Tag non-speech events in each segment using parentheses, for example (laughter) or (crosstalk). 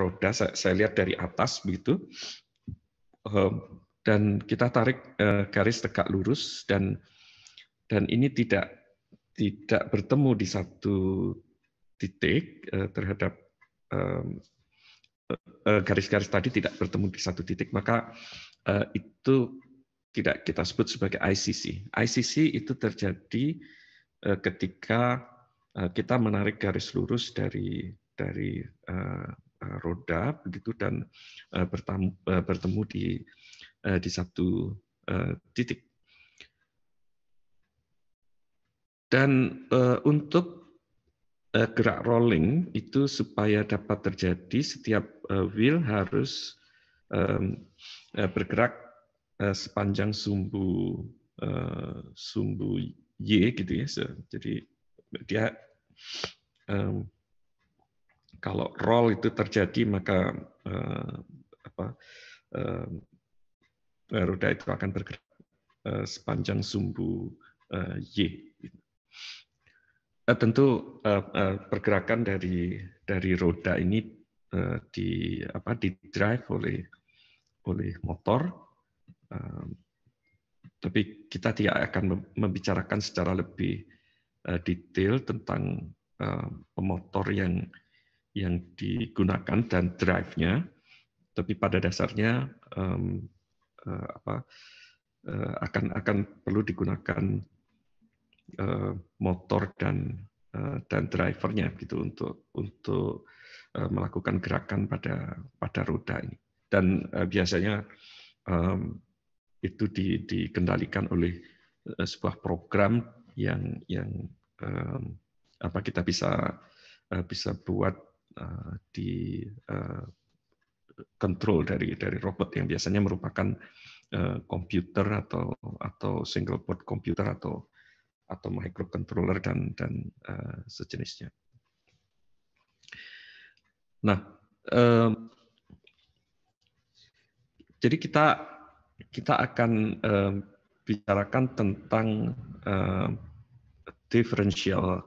roda saya, saya lihat dari atas begitu ehm, dan kita tarik eh, garis tegak lurus dan dan ini tidak tidak bertemu di satu titik eh, terhadap ehm, eh, garis-garis tadi tidak bertemu di satu titik maka itu tidak kita sebut sebagai ICC. ICC itu terjadi ketika kita menarik garis lurus dari dari Eh, roda begitu dan eh, eh, bertemu di di satu titik. Dan untuk gerak rolling itu supaya dapat terjadi setiap wheel harus bergerak sepanjang sumbu sumbu y gitu ya. Jadi dia kalau roll itu terjadi maka uh, apa, uh, roda itu akan bergerak uh, sepanjang sumbu uh, y. uh, tentu uh, uh, pergerakan dari dari roda ini uh, di apa di drive oleh oleh motor. uh, tapi kita tidak akan membicarakan secara lebih detail tentang pemotor yang yang digunakan dan drive-nya, tapi pada dasarnya um, uh, apa, uh, akan akan perlu digunakan uh, motor dan uh, dan drivernya gitu untuk untuk uh, melakukan gerakan pada pada roda ini dan uh, biasanya um, itu di, dikendalikan oleh sebuah program yang yang um, apa kita bisa uh, bisa buat Eh, di kontrol eh, dari dari robot yang biasanya merupakan eh, komputer atau atau single board komputer atau atau microcontroller dan dan sejenisnya. Nah, uh, jadi kita kita akan uh, bicarakan tentang uh, differential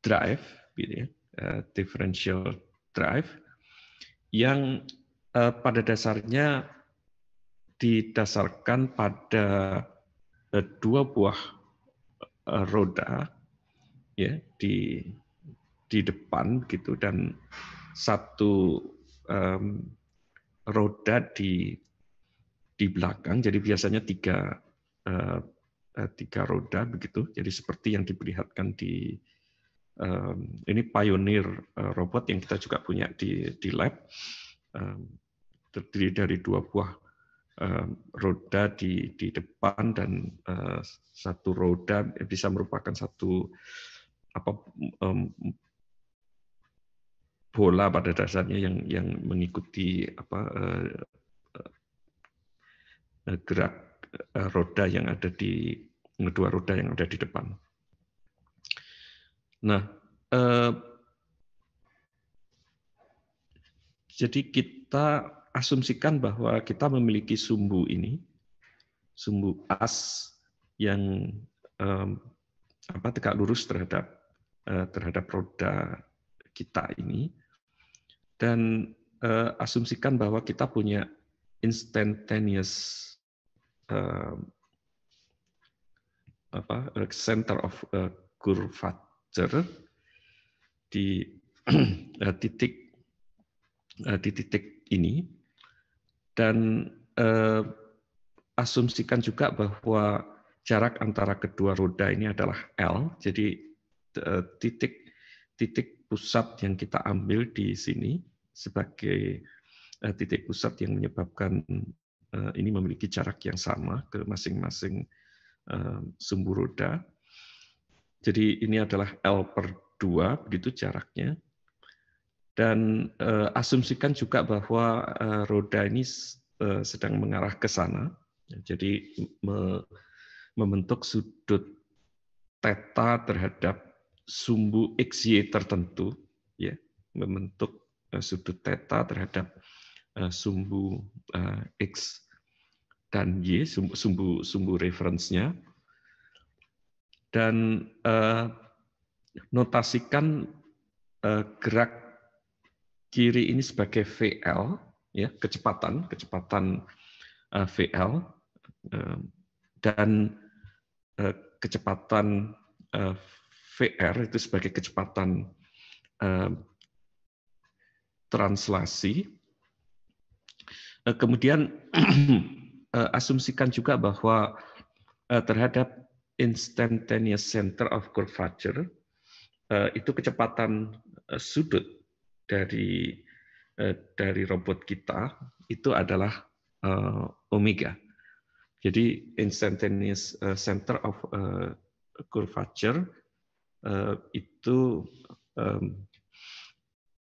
drive, gitu ya. Eh, differential drive yang eh, pada dasarnya didasarkan pada eh, dua buah roda ya di di depan gitu dan satu um, roda di di belakang jadi biasanya tiga uh, tiga roda begitu jadi seperti yang diperlihatkan di ini pionir eh, robot yang kita juga punya di, di lab. terdiri dari dua buah roda di, di depan dan eh, satu roda bisa merupakan satu apa bola pada dasarnya yang yang mengikuti apa eh, gerak roda yang ada di dua roda yang ada di depan. Nah, eh, jadi kita asumsikan bahwa kita memiliki sumbu ini, sumbu as yang eh, apa tegak lurus terhadap eh, terhadap roda kita ini, dan eh, asumsikan bahwa kita punya instantaneous eh, apa center of uh, curvature cerut di uh, (clears throat) titik eh, di titik ini dan uh, asumsikan juga bahwa jarak antara kedua roda ini adalah L. Jadi titik titik pusat yang kita ambil di sini sebagai titik pusat yang menyebabkan ini memiliki jarak yang sama ke masing-masing sumbu roda jadi ini adalah L per 2, begitu jaraknya. Dan uh, asumsikan juga bahwa uh, roda ini uh, sedang mengarah ke sana. Jadi me, membentuk sudut teta terhadap sumbu XY tertentu, ya, membentuk sudut teta terhadap sumbu X dan Y, sumbu sumbu, sumbu referensinya dan eh, notasikan eh, gerak kiri ini sebagai VL, ya kecepatan kecepatan eh, VL dan kecepatan VR itu sebagai kecepatan translasi. kemudian (clears throat) asumsikan juga bahwa terhadap instantaneous center of curvature eh, itu kecepatan eh, sudut dari eh, dari robot kita itu adalah omega. Jadi instantaneous center of curvature itu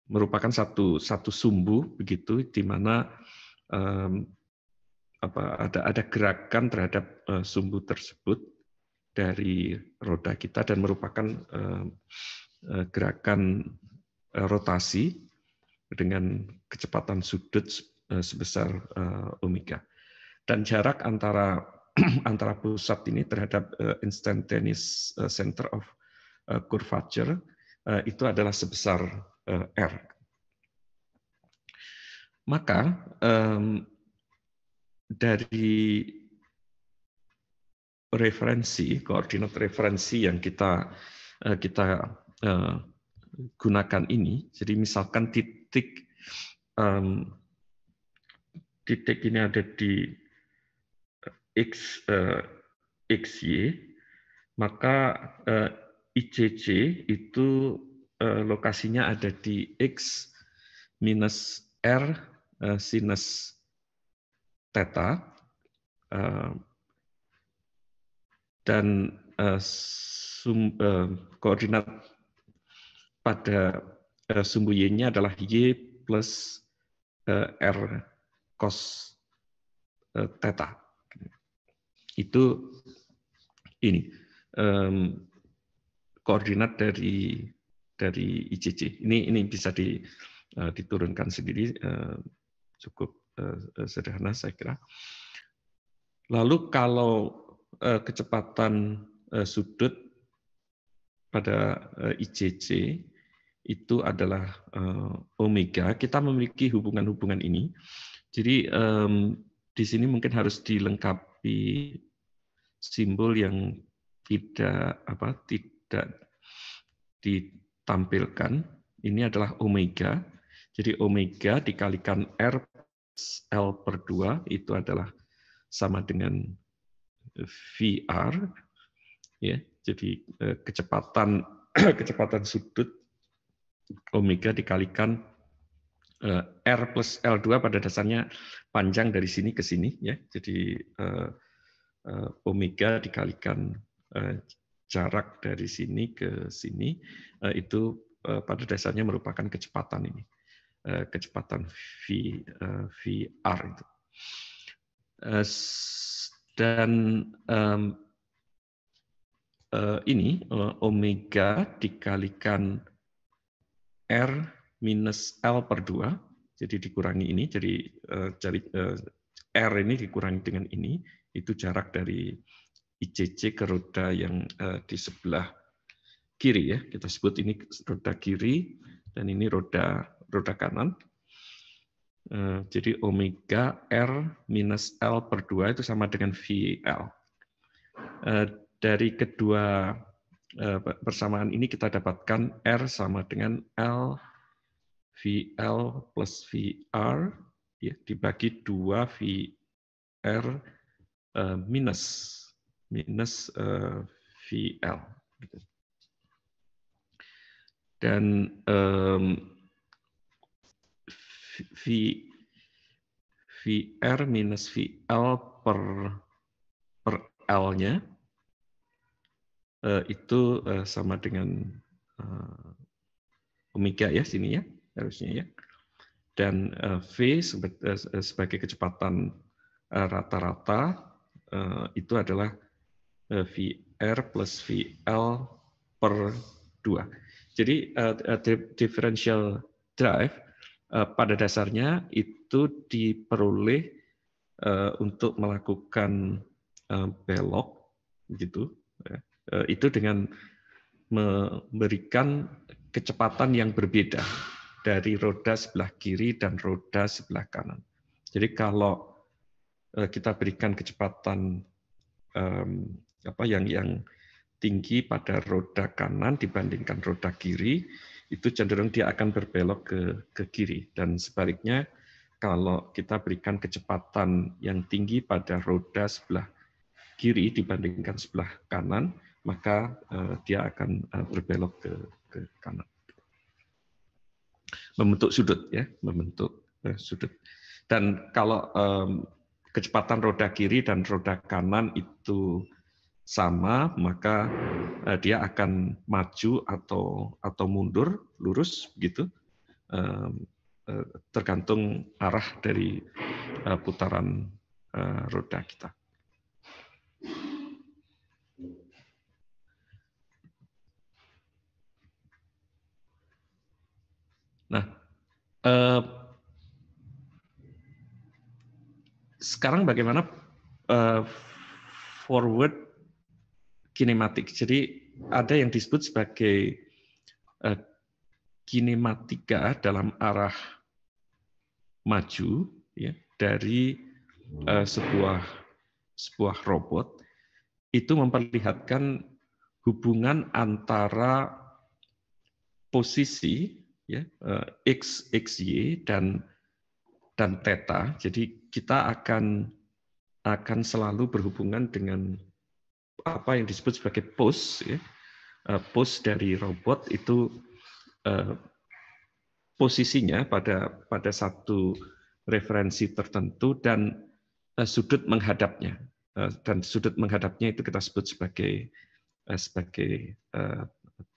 merupakan satu satu sumbu begitu di mana ada ada gerakan terhadap sumbu tersebut dari roda kita dan merupakan eh, eh, gerakan eh, rotasi dengan kecepatan sudut sebesar omega. Dan jarak antara (clears throat) antara pusat ini terhadap instantaneous center of curvature itu adalah sebesar R. Maka dari referensi, koordinat referensi yang kita eh, kita eh, gunakan ini. Jadi misalkan titik titik ini ada di x eh, x xy, maka ICC itu lokasinya ada di x minus r sinus theta dan uh, sum, uh, koordinat pada uh, sumbu y-nya adalah y plus uh, r cos uh, theta. Itu ini um, koordinat dari dari ICC. Ini ini bisa di, uh, diturunkan sendiri uh, cukup uh, sederhana saya kira. Lalu kalau Eh, kecepatan eh, sudut pada eh, ICC itu adalah omega. Kita memiliki hubungan-hubungan ini. Jadi di sini mungkin harus dilengkapi simbol yang tidak apa tidak ditampilkan. Ini adalah omega. Jadi omega dikalikan R L per 2 itu adalah sama dengan VR ya jadi eh, kecepatan (clears throat) kecepatan sudut omega dikalikan eh, R plus L2 pada dasarnya panjang dari sini ke sini ya jadi eh, omega dikalikan jarak dari sini ke sini itu pada dasarnya merupakan kecepatan ini kecepatan v, VR itu dan um, uh, ini uh, omega dikalikan R minus L per 2, jadi dikurangi ini, jadi uh, uh, R ini dikurangi dengan ini, itu jarak dari ICC ke roda yang uh, di sebelah kiri ya. Kita sebut ini roda kiri dan ini roda roda kanan. Eh, jadi omega R minus L per 2 itu sama dengan VL. Eh, dari kedua eh, persamaan ini kita dapatkan R sama dengan L VL plus VR ya, dibagi 2 VR minus minus VL. Gitu. Dan V VR minus VL per per L-nya uh, itu uh, sama dengan uh, omega ya sini ya harusnya ya dan uh, v sebagai kecepatan rata-rata uh, uh, itu adalah uh, vr plus vl per 2. Jadi uh, differential drive Eh, pada dasarnya itu diperoleh eh, untuk melakukan eh, belok gitu ya. itu dengan memberikan kecepatan yang berbeda dari roda sebelah kiri dan roda sebelah kanan. Jadi kalau kita berikan kecepatan apa yang yang tinggi pada roda kanan dibandingkan roda kiri, itu cenderung dia akan berbelok ke, ke kiri. Dan sebaliknya, kalau kita berikan kecepatan yang tinggi pada roda sebelah kiri dibandingkan sebelah kanan, maka uh, dia akan uh, berbelok ke, ke kanan. Membentuk sudut, ya, membentuk uh, sudut. Dan kalau kecepatan roda kiri dan roda kanan itu sama maka uh, dia akan maju atau atau mundur lurus gitu uh, uh, tergantung arah dari uh, putaran uh, roda kita. Nah, eh, sekarang bagaimana eh, forward kinematik. Jadi ada yang disebut sebagai eh, kinematika dalam arah maju ya, dari uh, sebuah sebuah robot itu memperlihatkan hubungan antara posisi ya uh, x y dan dan theta. Jadi kita akan akan selalu berhubungan dengan apa yang disebut sebagai pose ya. Eh, pose dari robot itu eh, posisinya pada pada satu referensi tertentu dan eh, sudut menghadapnya dan sudut menghadapnya itu kita sebut sebagai sebagai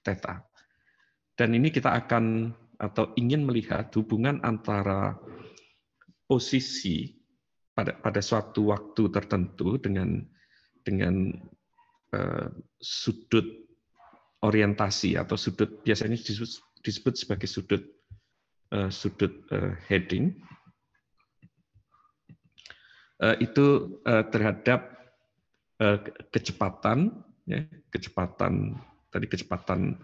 theta dan ini kita akan atau ingin melihat hubungan antara posisi pada pada suatu waktu tertentu dengan dengan Eh, sudut orientasi atau sudut biasanya disebut, disebut sebagai sudut uh, sudut uh, heading uh, itu uh, terhadap uh, kecepatan ya, kecepatan tadi kecepatan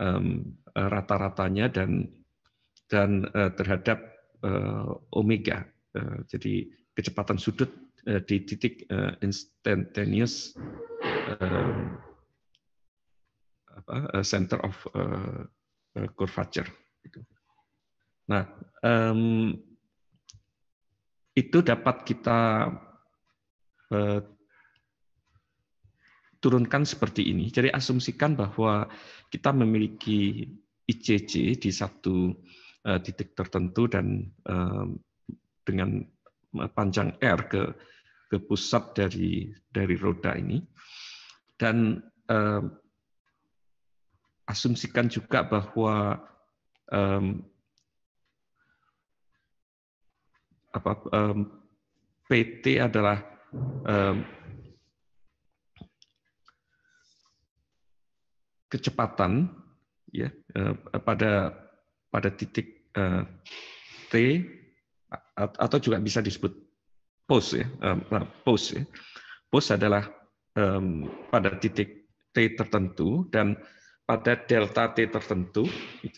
um, rata-ratanya dan dan uh, terhadap uh, omega. Uh, jadi kecepatan sudut uh, di titik uh, instantaneous uh, apa, eh, center of uh, curvature. Gitu. Nah, um, itu dapat kita uh, turunkan seperti ini. Jadi asumsikan bahwa kita memiliki ICC di satu uh, titik tertentu dan uh, dengan panjang R ke ke pusat dari dari roda ini dan eh, asumsikan juga bahwa eh, apa, eh, PT adalah eh, kecepatan ya eh, pada pada titik eh, t atau juga bisa disebut pos, ya eh, pos ya. pos adalah um, pada titik T tertentu dan pada delta T tertentu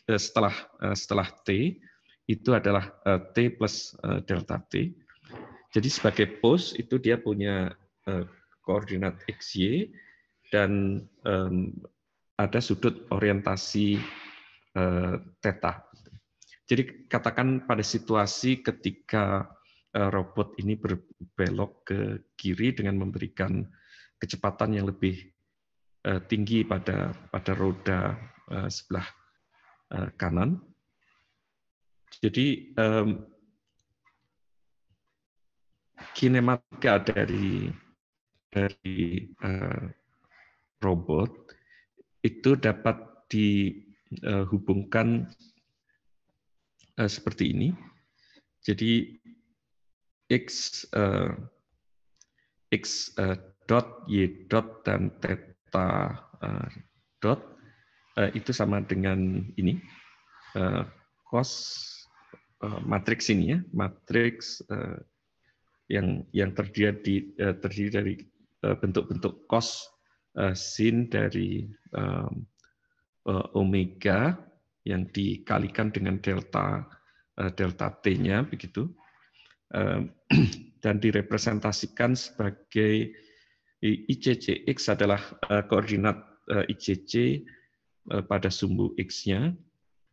eh, setelah eh, setelah T itu adalah eh, T plus delta T. Jadi sebagai pos itu dia punya koordinat XY dan ada sudut orientasi uh, theta. Jadi katakan pada situasi ketika robot ini berbelok ke kiri dengan memberikan kecepatan yang lebih eh, tinggi pada pada roda eh, sebelah eh, kanan. Jadi kinematika dari dari robot itu dapat dihubungkan seperti ini. Jadi x x dot y dot dan theta eh, dot eh, itu sama dengan ini eh, cos matriks ini ya matriks yang yang terdiri terdiri dari bentuk-bentuk kos cos sin dari omega yang dikalikan dengan delta delta t-nya begitu (clears throat) dan direpresentasikan sebagai Eh, ICCx adalah eh, koordinat eh, ICC pada sumbu X-nya,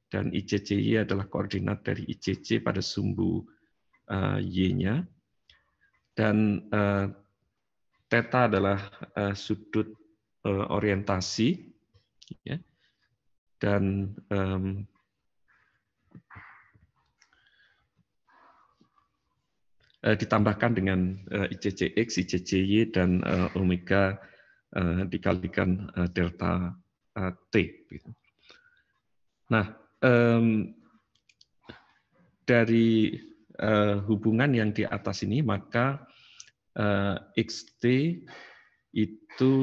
dan ICCy adalah koordinat dari ICC pada sumbu Y-nya. Dan theta adalah sudut orientasi, ya. dan Eh, ditambahkan dengan eh, ICCX, ICCY, dan eh, omega dikalikan delta T. Gitu. Nah, dari hubungan yang di atas ini, maka XT itu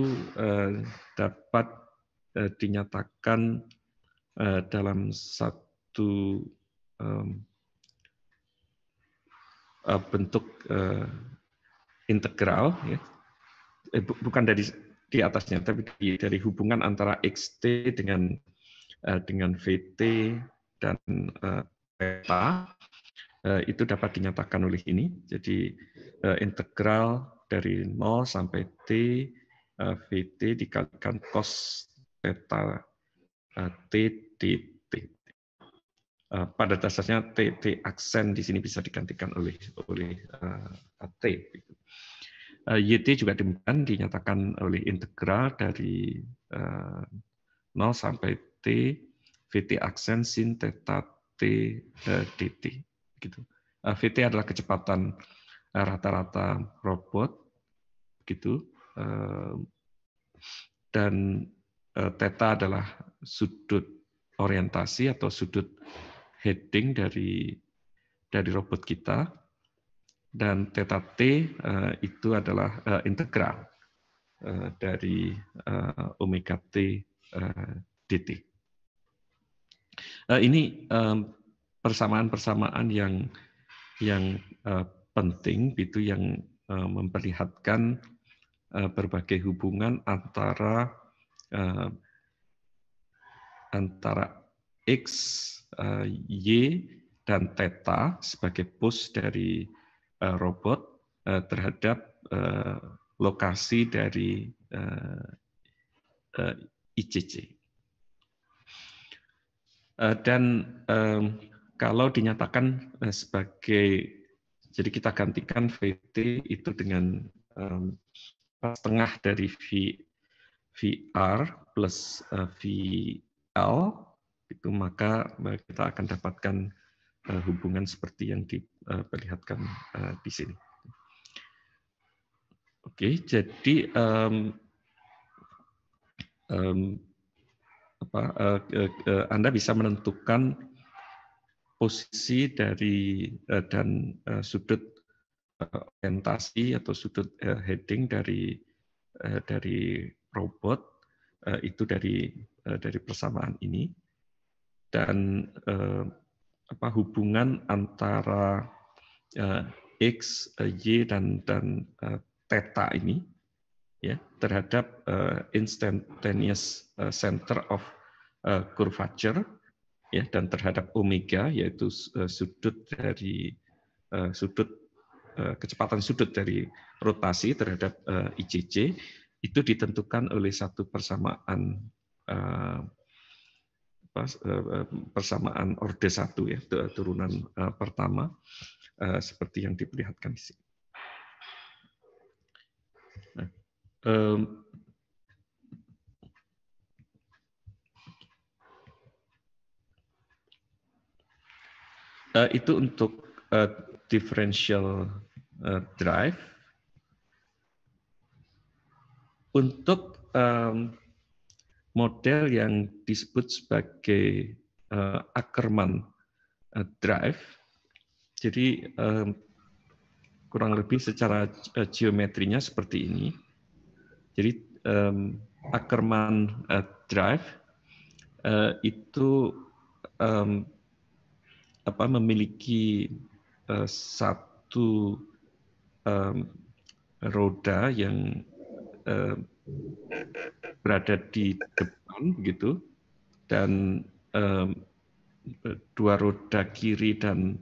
dapat dinyatakan dalam satu Eh, bentuk uh, integral ya eh, bu bukan dari di atasnya tapi dari hubungan antara xt dengan uh, dengan vt dan uh, theta uh, itu dapat dinyatakan oleh ini jadi uh, integral dari 0 sampai t uh, vt dikalikan cos theta uh, t dt Eh, pada dasarnya T, T aksen di sini bisa digantikan oleh oleh eh, T. Gitu. Eh, YT juga demikian dinyatakan oleh integral dari uh, 0 sampai T, VT aksen sin theta T DT. Gitu. VT adalah kecepatan rata-rata robot, gitu. dan uh, theta adalah sudut orientasi atau sudut heading dari dari robot kita dan theta t uh, itu adalah uh, integral uh, dari uh, omega t uh, dt. Uh, ini persamaan-persamaan um, yang yang uh, penting itu yang uh, memperlihatkan uh, berbagai hubungan antara uh, antara X, eh, Y, dan Theta sebagai push dari eh, robot eh, terhadap lokasi dari ICC. Dan kalau dinyatakan sebagai, jadi kita gantikan VT itu dengan setengah dari VR plus VL itu maka eh, kita akan dapatkan eh, hubungan seperti yang diperlihatkan eh, di sini. Oke, jadi um, um, apa, uh, uh, Anda bisa menentukan posisi dari uh, dan uh, sudut uh, orientasi atau sudut uh, heading dari uh, dari robot uh, itu dari uh, dari persamaan ini dan eh, apa hubungan antara eh, x, eh, y dan dan eh, theta ini ya terhadap eh, instantaneous eh, center of eh, curvature ya dan terhadap omega yaitu eh, sudut dari eh, sudut eh, kecepatan sudut dari rotasi terhadap eh, ICC itu ditentukan oleh satu persamaan eh, Eh, eh, persamaan orde satu ya turunan eh, pertama seperti yang diperlihatkan di sini. Nah, um, itu untuk differential drive. Untuk um, model yang disebut sebagai uh, eh, Ackerman uh, eh, drive. Jadi uh, kurang lebih secara geometrinya seperti ini. Jadi um, Ackerman uh, drive uh, itu um, apa memiliki uh, satu um, roda yang uh, berada di depan gitu dan um, dua roda kiri dan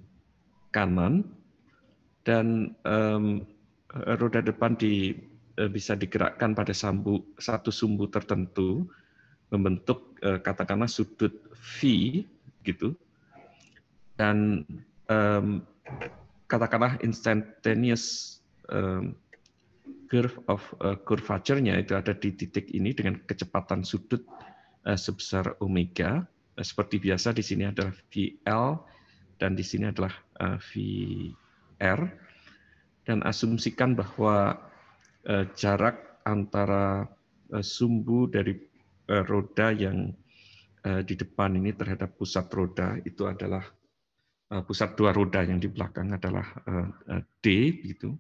kanan dan um, roda depan di e, bisa digerakkan pada sambu, satu sumbu tertentu membentuk uh, katakanlah sudut V gitu dan um, katakanlah instantaneous um, curve of uh, eh, curvature-nya itu ada di titik ini dengan kecepatan sudut uh, sebesar omega. Uh, seperti biasa di sini adalah VL dan di sini adalah uh, VR. Dan asumsikan bahwa uh, jarak antara uh, sumbu dari uh, roda yang uh, di depan ini terhadap pusat roda itu adalah uh, pusat dua roda yang di belakang adalah uh, uh, D gitu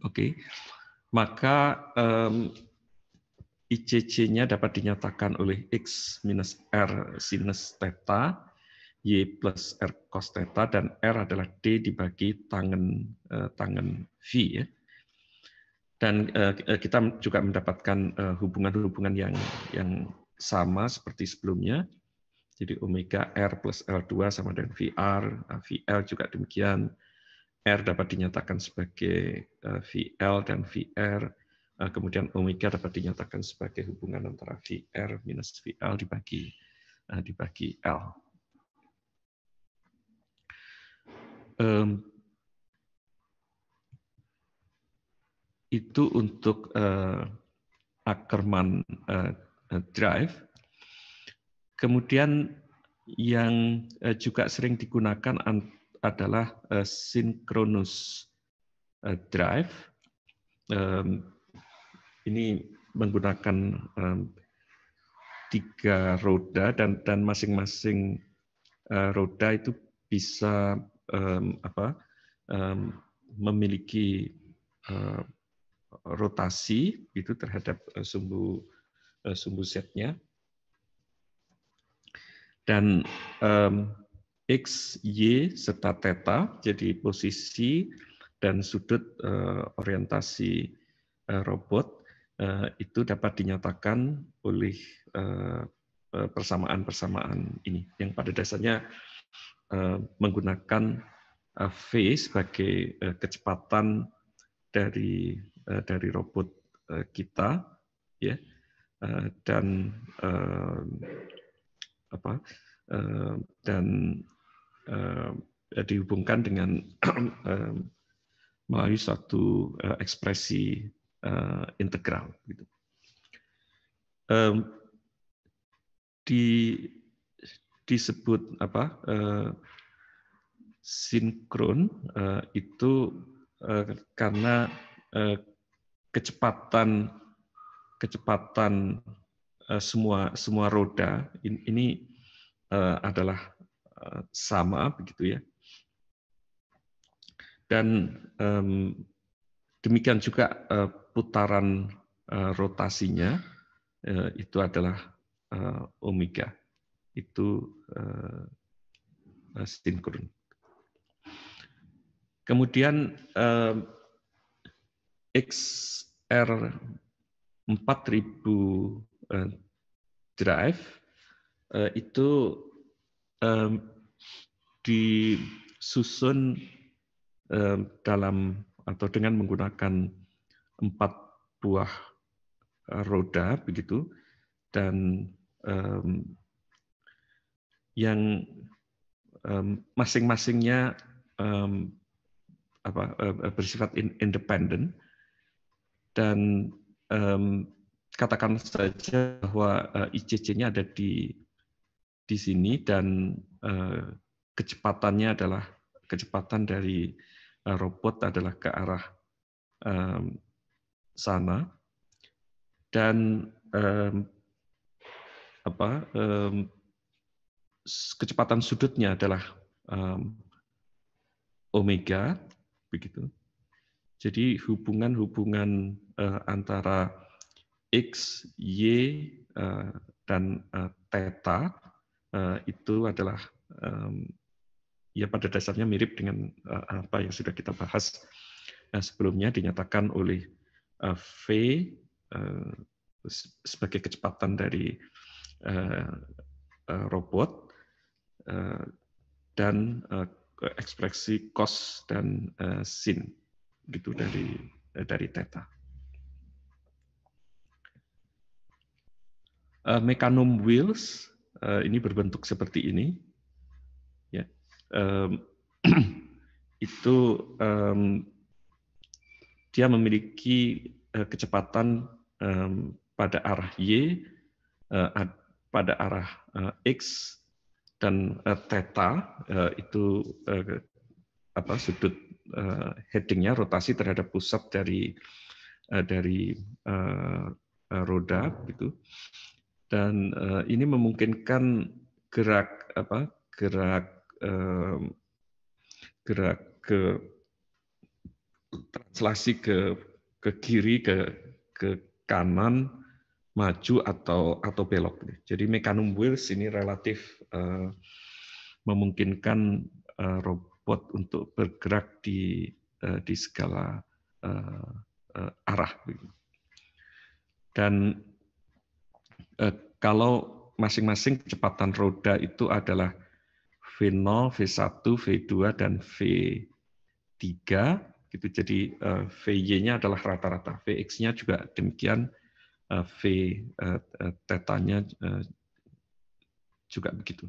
Oke. Okay. Maka um, ICC-nya dapat dinyatakan oleh X minus R sinus theta, Y plus R cos theta, dan R adalah D dibagi tangan uh, tangan V. Ya. Dan uh, kita juga mendapatkan hubungan-hubungan uh, yang, yang sama seperti sebelumnya. Jadi omega R plus L2 sama dengan VR, vl juga demikian. R dapat dinyatakan sebagai eh, VL dan VR, eh, kemudian omega dapat dinyatakan sebagai hubungan antara VR minus VL dibagi eh, dibagi L. itu untuk uh, Ackerman drive. Kemudian yang juga sering digunakan adalah uh, synchronous uh, drive. Um, ini menggunakan um, tiga roda dan dan masing-masing uh, roda itu bisa um, apa um, memiliki uh, rotasi itu terhadap uh, sumbu uh, sumbu setnya dan um, X, Y, serta theta, jadi posisi dan sudut eh, orientasi eh, robot eh, itu dapat dinyatakan oleh persamaan-persamaan ini, yang pada dasarnya menggunakan v sebagai kecepatan dari dari robot kita, ya, dan apa? Eh, dan eh, ya dihubungkan dengan (clears throat) eh, melalui satu ekspresi integral. Gitu. Di, disebut apa sinkron itu karena kecepatan kecepatan semua semua roda ini Eh, adalah eh, sama begitu ya. Dan demikian juga eh, putaran rotasinya itu adalah omega. Itu uh, sinkron. Kemudian XR 4000 uh, drive Eh, itu um, disusun um, dalam atau dengan menggunakan empat buah eh, roda begitu dan um, yang um, masing-masingnya um, apa eh, bersifat independen dan um, katakan saja bahwa uh, ICC-nya ada di di sini dan eh, kecepatannya adalah kecepatan dari eh, robot adalah ke arah sana dan apa kecepatan sudutnya adalah omega begitu. Jadi hubungan-hubungan eh, antara x, y, dan theta Eh, itu adalah ya pada dasarnya mirip dengan eh, apa yang sudah kita bahas eh, sebelumnya dinyatakan oleh V sebagai kecepatan dari robot dan ekspresi cos dan sin gitu dari dari theta. mekanum wheels Eh, ini berbentuk seperti ini. Ya. Um, (clears throat) itu um, dia memiliki uh, kecepatan um, pada arah y, uh, pada arah uh, x dan uh, theta uh, itu uh, apa sudut uh, headingnya rotasi terhadap pusat dari uh, dari uh, roda gitu dan uh, ini memungkinkan gerak apa gerak uh, gerak ke translasi ke ke kiri ke ke kanan maju atau atau belok jadi mekanum wheels ini relatif uh, memungkinkan uh, robot untuk bergerak di uh, di segala uh, uh, arah dan Eh, kalau masing-masing kecepatan roda itu adalah V0, V1, V2, dan V3. Gitu. Jadi eh, VY-nya adalah rata-rata. VX-nya juga demikian. Eh, v tetanya juga begitu.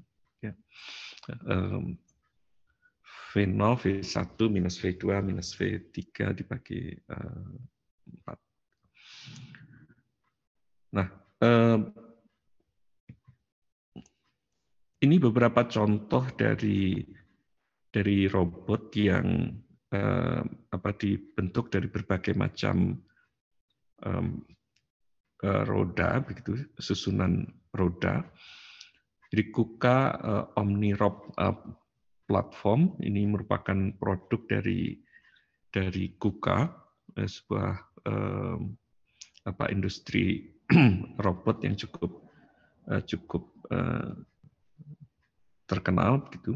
V0, ya. V1, minus V2, minus V3 dibagi 4. Nah, Ehm, ini beberapa contoh dari dari robot yang uh, apa dibentuk dari berbagai macam um, roda begitu susunan roda. Jadi Kuka uh, OmniRob uh, platform ini merupakan produk dari dari Kuka eh, sebuah apa industri (clears throat) robot yang cukup eh, cukup eh, terkenal gitu.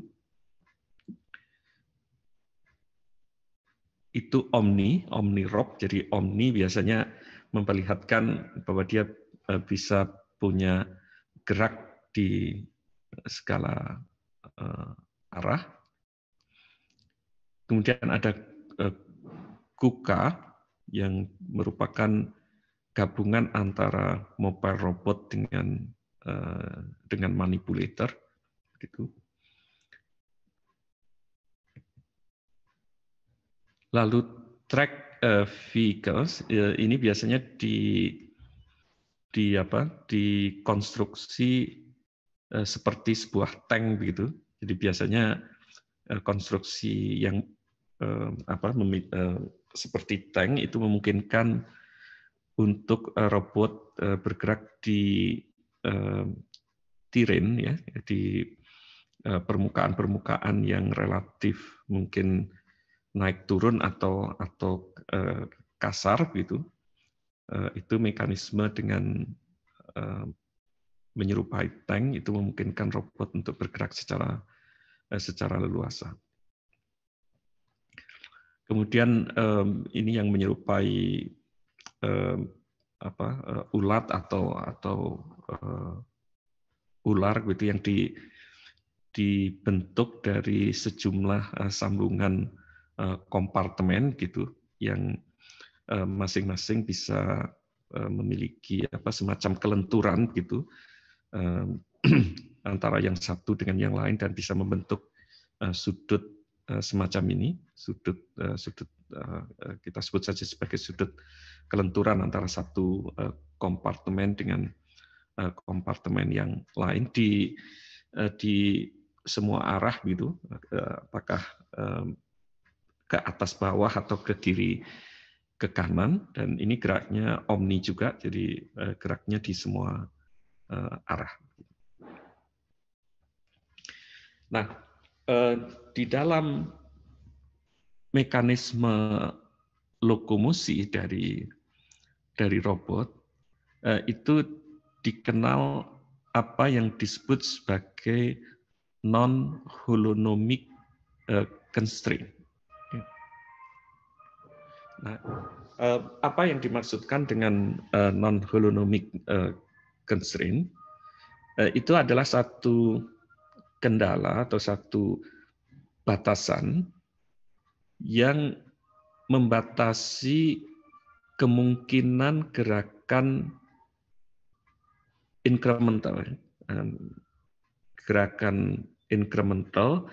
Itu Omni, Omni Rob. Jadi Omni biasanya memperlihatkan bahwa dia eh, bisa punya gerak di skala arah. Kemudian ada uh, Kuka yang merupakan gabungan antara mobile robot dengan eh, dengan manipulator gitu. Lalu track eh, vehicles eh, ini biasanya di di apa dikonstruksi seperti sebuah tank begitu. Jadi biasanya konstruksi yang apa seperti tank itu memungkinkan untuk eh, robot eh, bergerak di eh, tirin, ya di permukaan-permukaan yang relatif mungkin naik turun atau atau kasar gitu itu mekanisme dengan menyerupai tank itu memungkinkan robot untuk bergerak secara secara leluasa. Kemudian ini yang menyerupai eh, apa eh, ulat atau atau eh, ular gitu yang di dibentuk dari sejumlah eh, sambungan eh, kompartemen gitu yang eh, masing-masing eh, bisa eh, memiliki apa semacam kelenturan gitu eh, (clears throat) antara yang satu dengan yang lain dan bisa membentuk eh, sudut eh, semacam ini sudut sudut Eh, eh, kita sebut saja sebagai sudut kelenturan antara satu eh, kompartemen dengan kompartemen yang lain di di semua arah gitu apakah ke atas bawah atau ke kiri ke kanan dan ini geraknya omni juga jadi geraknya di semua arah. Nah, di dalam mekanisme lokomosi dari dari robot eh, itu dikenal apa yang disebut sebagai non holonomic eh, constraint. Nah, eh, apa yang dimaksudkan dengan non holonomic constraint itu adalah satu kendala atau satu batasan yang membatasi kemungkinan gerakan incremental gerakan incremental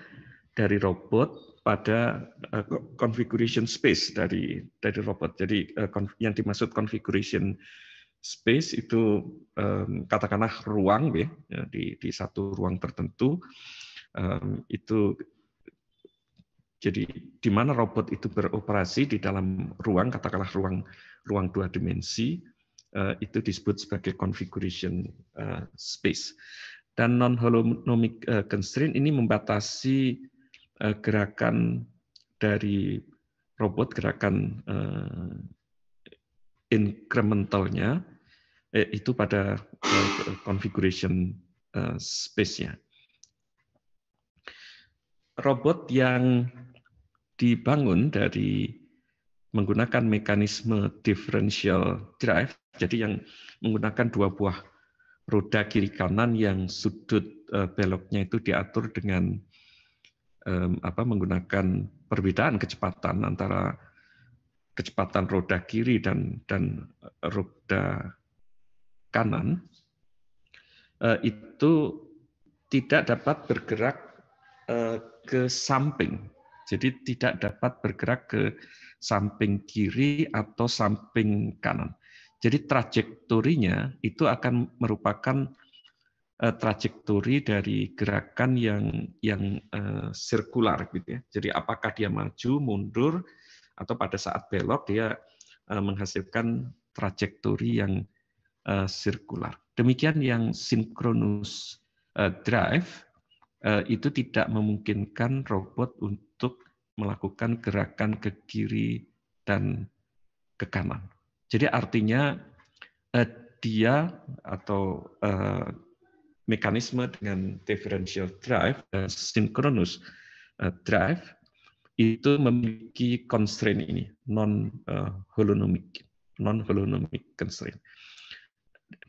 dari robot pada eh, configuration space dari dari robot. Jadi eh, yang dimaksud configuration space itu katakanlah ruang ya, ya di di satu ruang tertentu itu jadi di mana robot itu beroperasi di dalam ruang, katakanlah ruang ruang dua dimensi, eh, itu disebut sebagai configuration eh, space. Dan non-holonomic eh, constraint ini membatasi gerakan dari robot, gerakan incrementalnya, itu pada configuration space-nya. Robot yang dibangun dari menggunakan mekanisme differential drive, jadi yang menggunakan dua buah roda kiri kanan yang sudut eh, beloknya itu diatur dengan apa menggunakan perbedaan kecepatan antara kecepatan roda kiri dan dan eh, roda kanan eh, itu tidak dapat bergerak ke samping jadi tidak dapat bergerak ke samping kiri atau samping kanan. Jadi trajektorinya itu akan merupakan eh, trajektori dari gerakan yang yang uh, gitu ya. Jadi apakah dia maju, mundur atau pada saat belok dia uh, menghasilkan trajektori yang uh, Demikian yang synchronous drive Eh, itu tidak memungkinkan robot untuk melakukan gerakan ke kiri dan ke kanan. Jadi artinya eh, dia atau eh, mekanisme dengan differential drive dan synchronous drive itu memiliki constraint ini non holonomic non holonomic constraint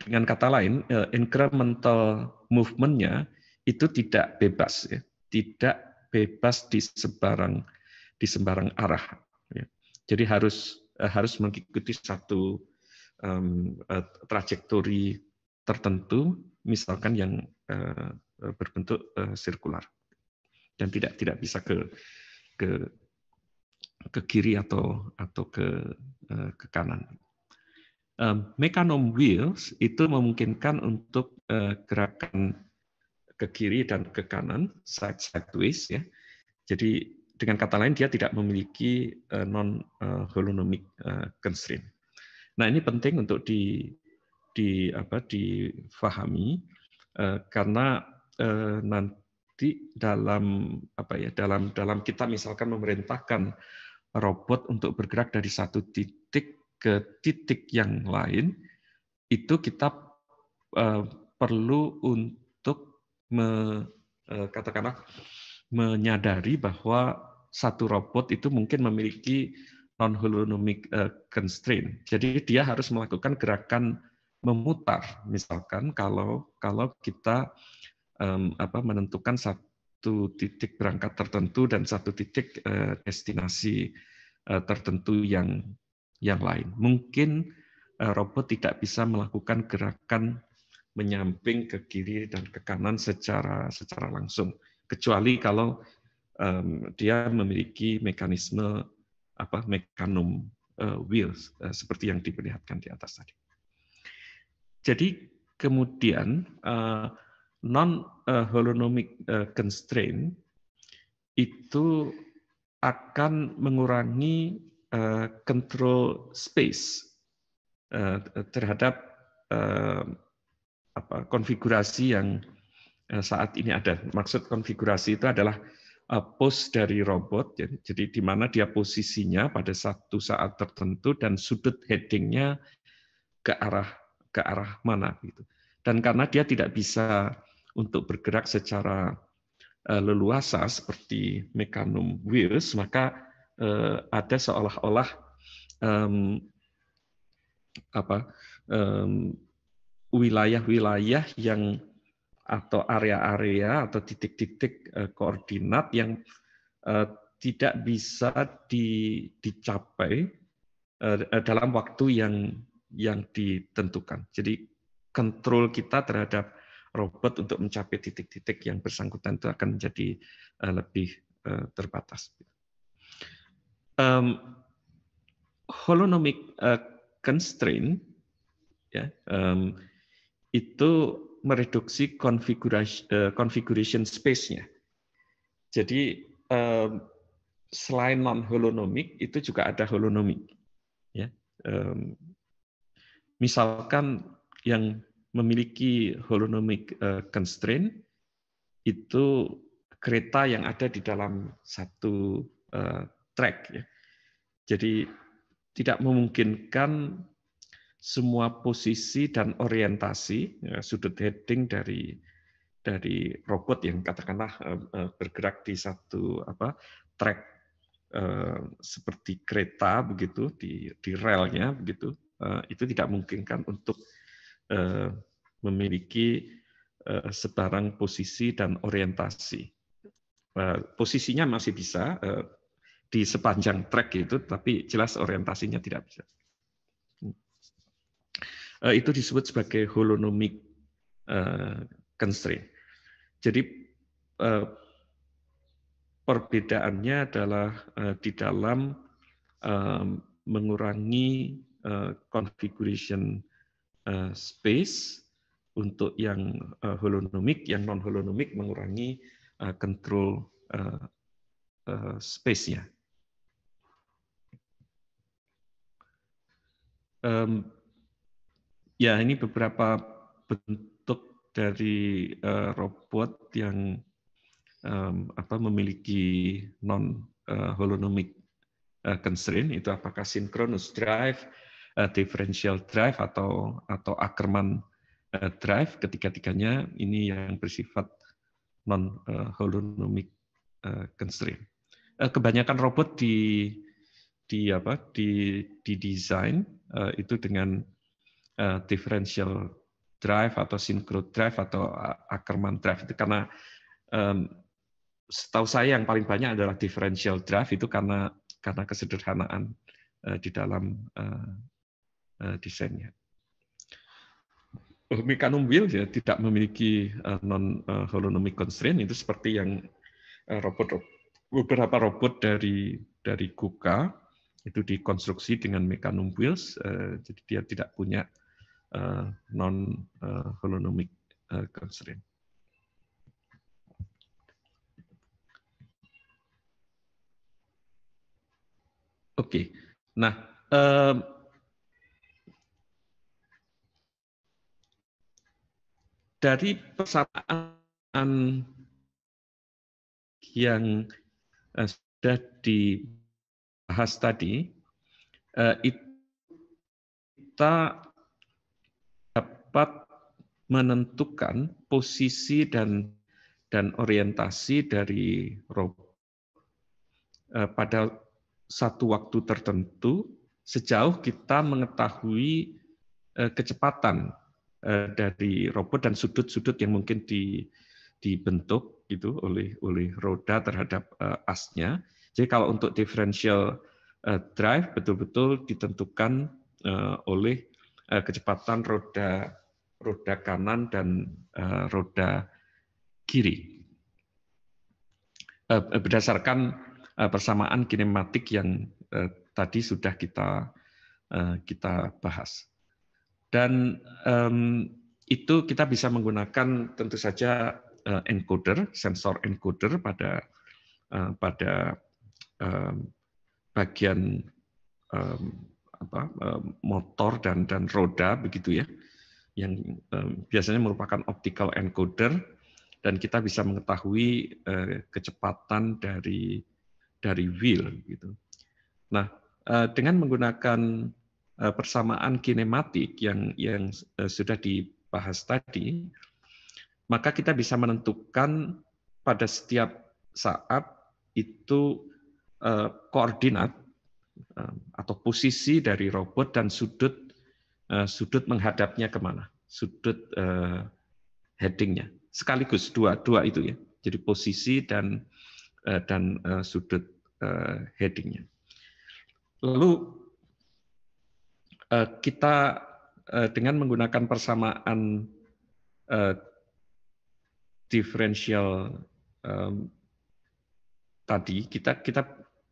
dengan kata lain incremental movement-nya itu tidak bebas ya tidak bebas di sembarang di sembarang arah ya. jadi harus eh, harus mengikuti satu um, trajektori tertentu misalkan yang uh, berbentuk uh, sirkular dan tidak tidak bisa ke ke ke kiri atau atau ke ke kanan mekanom wheels itu memungkinkan untuk gerakan ke kiri dan ke kanan, side sideways ya. Jadi dengan kata lain dia tidak memiliki eh, non eh, holonomic eh, constraint. Nah, ini penting untuk di di apa difahami karena nanti dalam apa ya dalam dalam kita misalkan memerintahkan robot untuk bergerak dari satu titik ke titik yang lain itu kita perlu untuk me, eh, katakanlah menyadari bahwa satu robot itu mungkin memiliki non holonomic eh, constraint. Jadi dia harus melakukan gerakan memutar misalkan kalau kalau kita um, apa menentukan satu titik berangkat tertentu dan satu titik uh, destinasi uh, tertentu yang yang lain. Mungkin uh, robot tidak bisa melakukan gerakan menyamping ke kiri dan ke kanan secara secara langsung kecuali kalau um, dia memiliki mekanisme apa mekanum uh, wheels uh, seperti yang diperlihatkan di atas tadi. Jadi kemudian uh, non holonomic constraint itu akan mengurangi uh, control space uh, terhadap apa konfigurasi yang eh, saat ini ada. Maksud konfigurasi itu adalah eh, pos dari robot, ya. jadi di mana dia posisinya pada satu saat tertentu dan sudut headingnya ke arah ke arah mana gitu. Dan karena dia tidak bisa untuk bergerak secara eh, leluasa seperti mekanum wheels, maka ada seolah-olah um, apa um, wilayah-wilayah yang atau area-area atau titik-titik eh, koordinat yang eh, tidak bisa dicapai eh, dalam waktu yang yang ditentukan. Jadi kontrol kita terhadap robot untuk mencapai titik-titik yang bersangkutan itu akan menjadi lebih terbatas. Um, holonomic uh, constraint ya um, itu mereduksi configuration, eh, configuration space-nya. Jadi selain non holonomik itu juga ada holonomik. Ya, misalkan yang memiliki holonomic eh, constraint itu kereta yang ada di dalam satu eh, track. Ya. Jadi tidak memungkinkan semua posisi dan orientasi ya, sudut heading dari dari robot yang katakanlah eh, eh, bergerak di satu apa track eh, seperti kereta begitu di di relnya begitu itu tidak memungkinkan untuk memiliki sebarang posisi dan orientasi posisinya masih bisa di sepanjang track itu tapi jelas orientasinya tidak bisa. Eh, itu disebut sebagai holonomic eh, constraint. Jadi eh, perbedaannya adalah di dalam mengurangi configuration space untuk yang holonomic, yang non holonomic mengurangi control space-nya. Ya, ini beberapa bentuk dari uh, robot yang um, apa memiliki non uh, holonomic uh, constraint itu apakah synchronous drive, uh, differential drive atau atau Ackermann uh, drive ketika tiganya ini yang bersifat non uh, holonomic uh, constraint. Uh, kebanyakan robot di di apa di didesain uh, itu dengan Eh, differential drive atau synchro drive atau eh, Ackerman drive itu karena um, setahu saya yang paling banyak adalah differential drive itu karena karena kesederhanaan uh, di dalam uh, uh, desainnya. Mekanum wheel ya tidak memiliki uh, non uh, holonomic constraint itu seperti yang uh, robot beberapa robot dari dari Kuka itu dikonstruksi dengan mekanum wheels, jadi dia tidak punya uh, eh, non-holonomic eh, uh, eh, constraint. Oke, okay. nah um, dari persamaan yang uh, sudah dibahas tadi, uh, kita dapat menentukan posisi dan dan orientasi dari robot eh, pada satu waktu tertentu sejauh kita mengetahui eh, kecepatan eh, dari robot dan sudut-sudut yang mungkin dibentuk gitu oleh oleh roda terhadap asnya. Jadi kalau untuk differential drive betul-betul ditentukan oleh kecepatan roda roda kanan dan eh, roda kiri. Eh, eh, berdasarkan persamaan kinematik yang tadi sudah kita kita bahas. Dan itu kita bisa menggunakan tentu saja encoder, sensor encoder pada pada bagian motor dan dan roda begitu ya yang biasanya merupakan optical encoder dan kita bisa mengetahui eh, kecepatan dari dari wheel gitu. Nah, eh, dengan menggunakan eh, persamaan kinematik yang yang sudah dibahas tadi, maka kita bisa menentukan pada setiap saat itu koordinat atau posisi dari robot dan sudut Eh, sudut menghadapnya kemana, sudut eh, headingnya. Sekaligus dua, dua itu ya. Jadi posisi dan eh, dan sudut headingnya. Lalu kita dengan menggunakan persamaan uh, differential tadi kita kita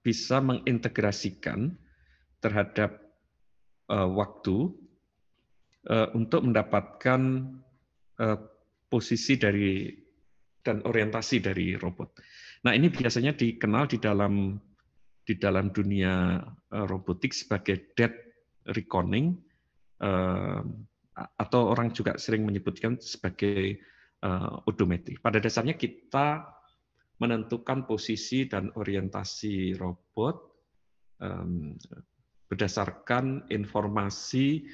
bisa mengintegrasikan terhadap waktu Eh, untuk mendapatkan eh, posisi dari dan orientasi dari robot. Nah ini biasanya dikenal di dalam di dalam dunia eh, robotik sebagai dead reckoning atau orang juga sering menyebutkan sebagai uh, odometri. Pada dasarnya kita menentukan posisi dan orientasi robot berdasarkan informasi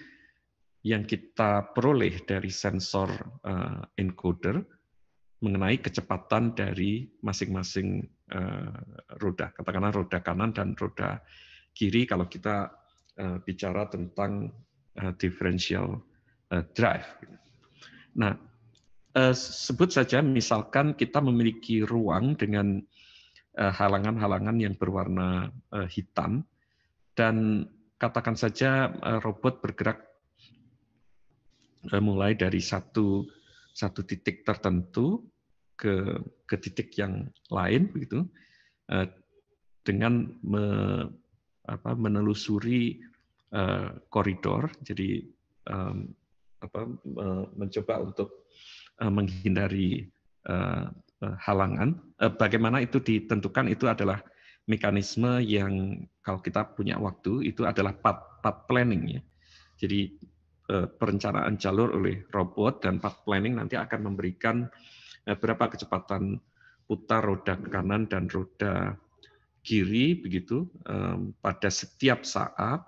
yang kita peroleh dari sensor eh, encoder mengenai kecepatan dari masing-masing eh, roda, katakanlah roda kanan dan roda kiri kalau kita eh, bicara tentang differential drive. Nah, sebut saja misalkan kita memiliki ruang dengan halangan-halangan yang berwarna hitam dan katakan saja robot bergerak Eh, mulai dari satu satu titik tertentu ke ke titik yang lain begitu eh, dengan me, apa, menelusuri eh, koridor jadi apa mencoba untuk menghindari halangan bagaimana itu ditentukan itu adalah mekanisme yang kalau kita punya waktu itu adalah path, path planning ya jadi Eh, perencanaan jalur oleh robot dan path planning nanti akan memberikan eh, berapa kecepatan putar roda kanan dan roda kiri begitu pada setiap saat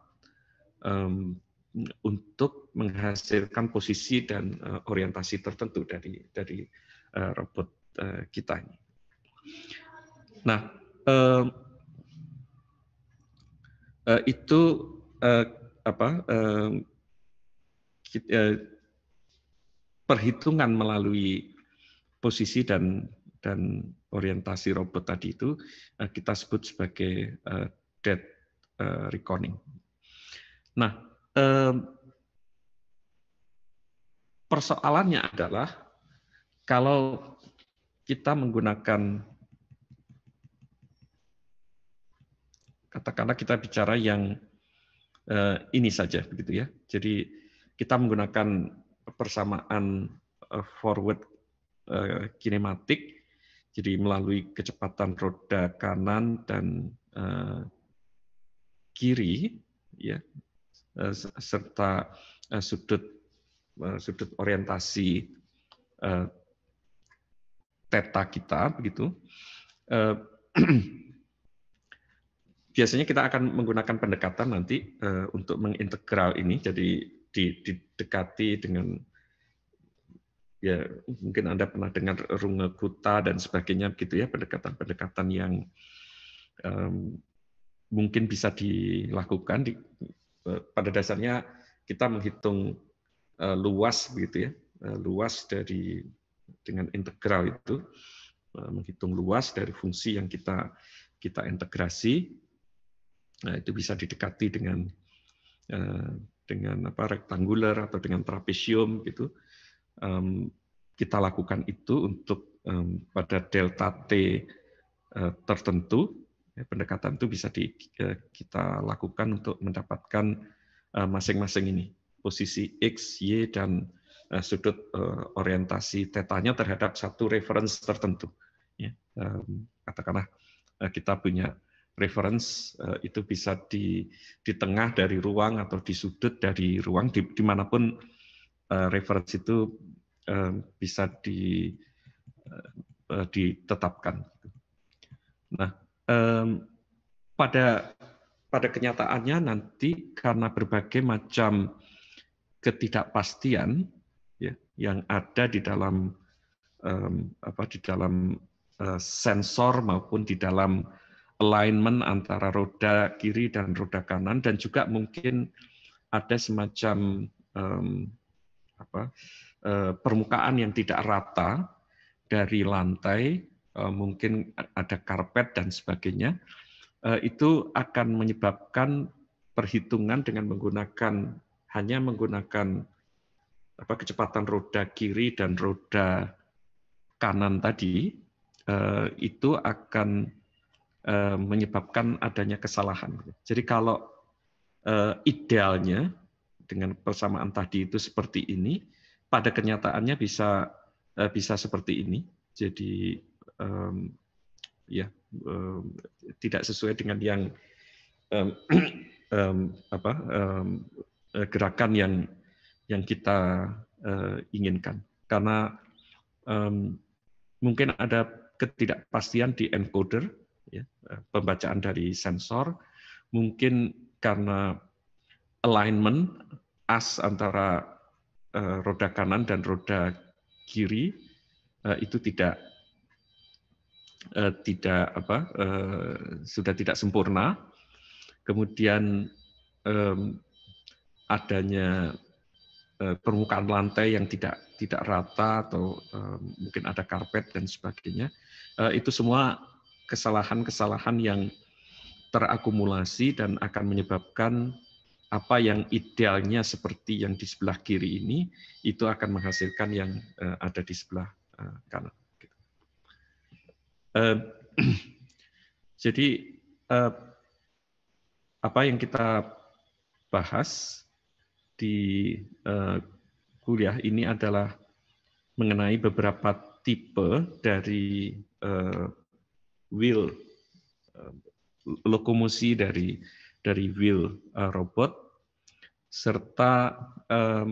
untuk menghasilkan posisi dan eh, orientasi tertentu dari dari robot kita ini. Nah, itu apa Eh, perhitungan melalui posisi dan dan orientasi robot tadi itu eh, kita sebut sebagai eh, dead reckoning. Nah, persoalannya adalah kalau kita menggunakan katakanlah kita bicara yang ini saja begitu ya. Jadi kita menggunakan persamaan eh, forward eh, kinematik, jadi melalui kecepatan roda kanan dan eh, kiri, ya, serta sudut sudut orientasi teta kita, begitu (clears throat) biasanya kita akan menggunakan pendekatan nanti untuk mengintegral ini. Jadi didekati dengan ya mungkin Anda pernah dengar runge kuta dan sebagainya gitu ya pendekatan-pendekatan yang um, mungkin bisa dilakukan di, eh, pada dasarnya kita menghitung uh, luas gitu ya uh, luas dari dengan integral itu uh, menghitung luas dari fungsi yang kita kita integrasi nah, itu bisa didekati dengan dengan apa rectangular atau dengan trapesium gitu um, kita lakukan itu untuk um, pada delta t uh, tertentu ya, pendekatan itu bisa di, uh, kita lakukan untuk mendapatkan e, masing-masing uh, ini posisi x y dan uh, sudut uh, orientasi tetanya terhadap satu reference tertentu ya, um, katakanlah kita punya reference eh, itu bisa di di tengah dari ruang atau di sudut dari ruang di, dimanapun eh, reference itu eh, bisa di ditetapkan. Nah, pada pada kenyataannya nanti karena berbagai macam ketidakpastian ya, yang ada di dalam apa di dalam sensor maupun di dalam alignment antara roda kiri dan roda kanan dan juga mungkin ada semacam um, apa, uh, permukaan yang tidak rata dari lantai uh, mungkin ada karpet dan sebagainya uh, itu akan menyebabkan perhitungan dengan menggunakan hanya menggunakan apa kecepatan roda kiri dan roda kanan tadi uh, itu akan Eh, menyebabkan adanya kesalahan. Jadi kalau eh, idealnya dengan persamaan tadi itu seperti ini, pada kenyataannya bisa eh, bisa seperti ini. Jadi ya tidak sesuai dengan yang (clears throat) apa gerakan yang yang kita inginkan karena mungkin ada ketidakpastian di encoder ya, pembacaan dari sensor, mungkin karena alignment as antara uh, roda kanan dan roda kiri uh, itu tidak uh, tidak apa uh, sudah tidak sempurna. Kemudian um, adanya permukaan lantai yang tidak tidak rata atau mungkin ada karpet dan sebagainya itu semua kesalahan-kesalahan yang terakumulasi dan akan menyebabkan apa yang idealnya seperti yang di sebelah kiri ini itu akan menghasilkan yang eh, ada di sebelah eh, kanan. Gitu. Eh, (clears throat) jadi apa yang kita bahas di kuliah ini adalah mengenai beberapa tipe dari Wheel, eh, lokomosi dari dari wheel eh, robot serta eh,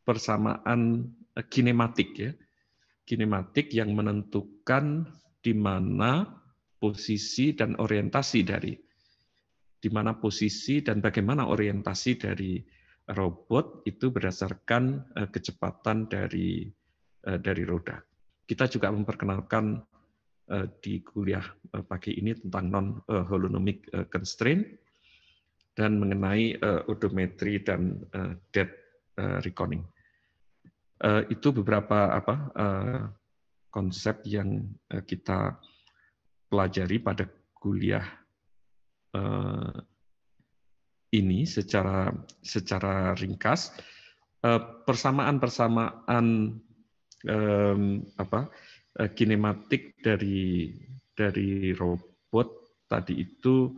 persamaan kinematik ya kinematik yang menentukan di mana posisi dan orientasi dari di mana posisi dan bagaimana orientasi dari robot itu berdasarkan kecepatan dari dari roda. Kita juga memperkenalkan Eh, di kuliah eh, pagi ini tentang non holonomic eh, constraint dan mengenai odometri dan dead reckoning. Itu beberapa apa konsep yang kita pelajari pada kuliah ini secara secara ringkas persamaan-persamaan apa Eh, kinematik dari dari robot tadi itu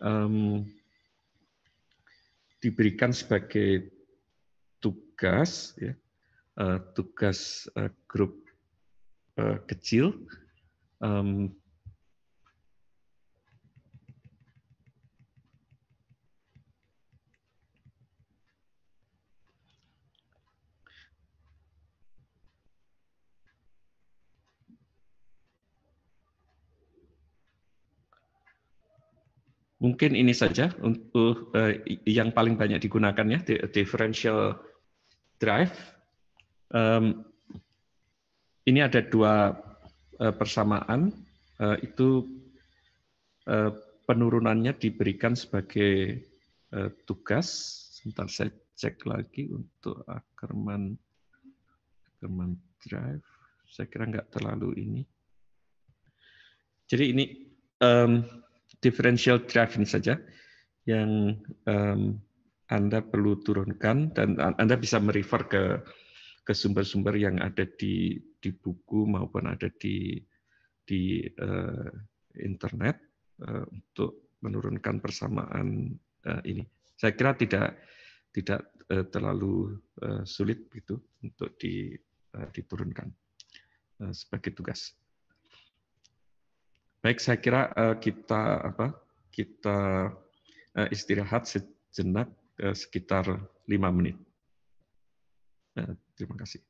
um, diberikan sebagai tugas ya uh, tugas uh, grup uh, kecil um, Mungkin ini saja untuk eh, yang paling banyak digunakan ya, differential drive. ini ada dua eh, persamaan, uh, itu penurunannya diberikan sebagai tugas. Sebentar saya cek lagi untuk Ackerman, Ackerman Drive. Saya kira nggak terlalu ini. Jadi ini differential drive ini saja yang um, Anda perlu turunkan dan Anda bisa merefer ke ke sumber-sumber yang ada di di buku maupun ada di di uh, internet uh, untuk menurunkan persamaan uh, ini. Saya kira tidak tidak uh, terlalu uh, sulit gitu untuk di, uh, diturunkan uh, sebagai tugas. Baik, saya kira eh, kita apa? Kita eh, istirahat sejenak eh, sekitar lima menit. terima kasih.